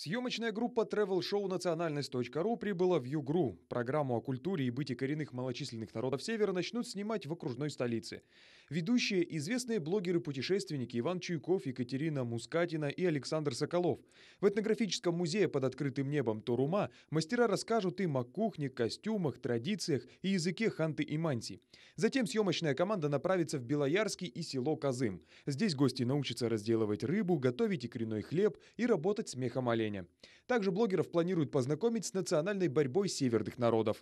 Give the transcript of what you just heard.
Съемочная группа travel Show «Национальность.ру» прибыла в Югру. Программу о культуре и быте коренных малочисленных народов Севера начнут снимать в окружной столице. Ведущие – известные блогеры-путешественники Иван Чуйков, Екатерина Мускатина и Александр Соколов. В этнографическом музее под открытым небом Торума мастера расскажут им о кухне, костюмах, традициях и языке ханты и манси. Затем съемочная команда направится в Белоярский и село Казым. Здесь гости научатся разделывать рыбу, готовить икряной хлеб и работать с мехом оленя населения. Также блогеров планируют познакомить с национальной борьбой северных народов.